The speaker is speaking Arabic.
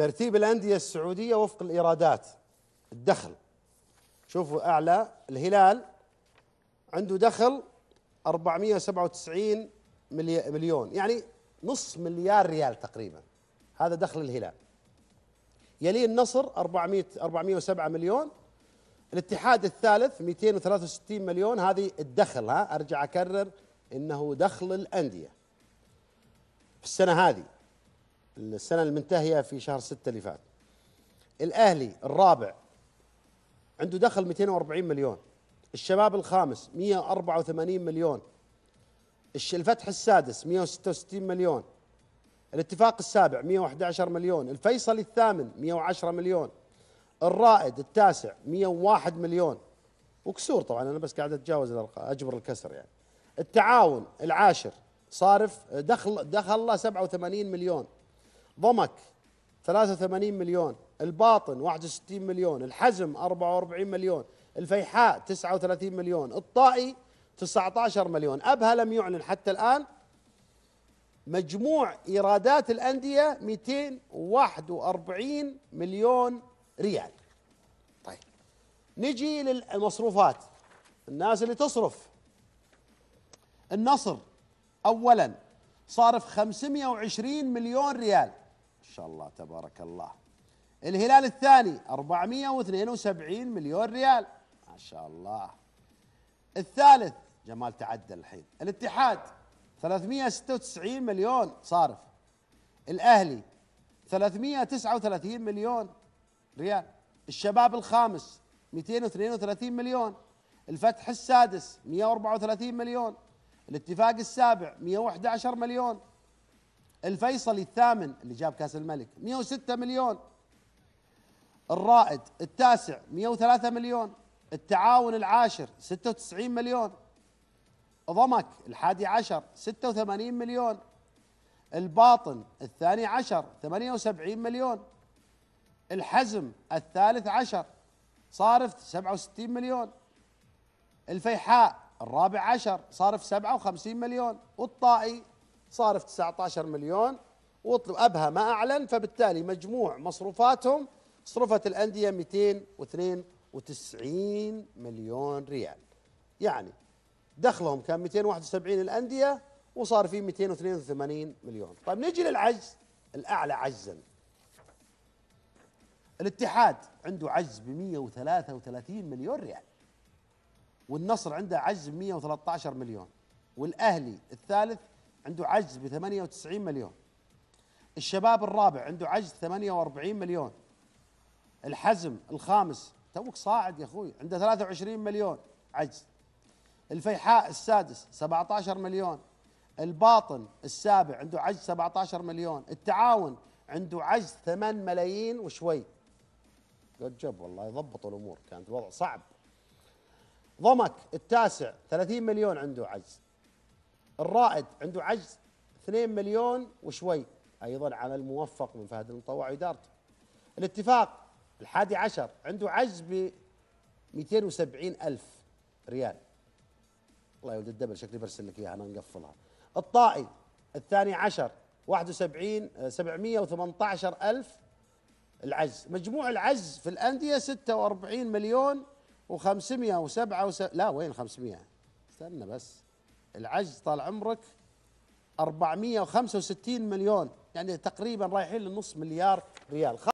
ترتيب الأندية السعودية وفق الإيرادات الدخل شوفوا أعلى الهلال عنده دخل 497 مليون يعني نص مليار ريال تقريبا هذا دخل الهلال يليه النصر 400 407 مليون الاتحاد الثالث 263 مليون هذه الدخل ها ارجع اكرر انه دخل الانديه في السنه هذه السنة المنتهية في شهر 6 اللي فات الأهلي الرابع عنده دخل 240 مليون الشباب الخامس 184 مليون الفتح السادس 166 مليون الاتفاق السابع 111 مليون الفيصلي الثامن 110 مليون الرائد التاسع 101 مليون وكسور طبعا انا بس قاعد اتجاوز الارقام اجبر الكسر يعني التعاون العاشر صارف دخل دخل 87 مليون ضمك 83 مليون الباطن 61 مليون الحزم 44 مليون الفيحاء 39 مليون الطائي 19 مليون أبها لم يعلن حتى الآن مجموع إيرادات الأندية 241 مليون ريال طيب نجي للمصروفات الناس اللي تصرف النصر أولا صارف 520 مليون ريال شاء الله تبارك الله الهلال الثاني 472 مليون ريال ما شاء الله الثالث جمال تعدل الحين الاتحاد 396 مليون صارف الاهلي 339 مليون ريال الشباب الخامس 232 مليون الفتح السادس 134 مليون الاتفاق السابع 111 مليون الفيصلي الثامن اللي جاب كاس الملك 106 مليون الرائد التاسع 103 مليون التعاون العاشر 96 مليون ضمك الحادي عشر 86 مليون الباطن الثاني عشر 78 مليون الحزم الثالث عشر صارف 67 مليون الفيحاء الرابع عشر صارف 57 مليون والطائي صارف 19 مليون وابها ابها ما اعلن فبالتالي مجموع مصروفاتهم صرفت الانديه 292 مليون ريال يعني دخلهم كان 271 الانديه وصار في 282 مليون طيب نجي للعجز الاعلى عجزا الاتحاد عنده عجز ب 133 مليون ريال والنصر عنده عجز ب 113 مليون والاهلي الثالث عنده عجز ب 98 مليون الشباب الرابع عنده عجز 48 مليون الحزم الخامس توك صاعد يا اخوي عنده 23 مليون عجز الفيحاء السادس 17 مليون الباطن السابع عنده عجز 17 مليون التعاون عنده عجز 8 ملايين وشوي جود والله يضبط الامور كانت الوضع صعب ضمك التاسع 30 مليون عنده عجز الرائد عنده عجز 2 مليون وشوي ايضا عمل موفق من فهد المطوع وادارته الاتفاق الحادي عشر عنده عجز ب 270 ألف ريال الله يولد الدبل شكلي برسل لك اياها انا نقفلها الطائي الثاني عشر 71 718 آه، ألف العجز مجموع العجز في الأندية 46 مليون و507 لا وين 500 استنى بس العجز طال عمرك 465 مليون يعني تقريبا رايحين لنص مليار ريال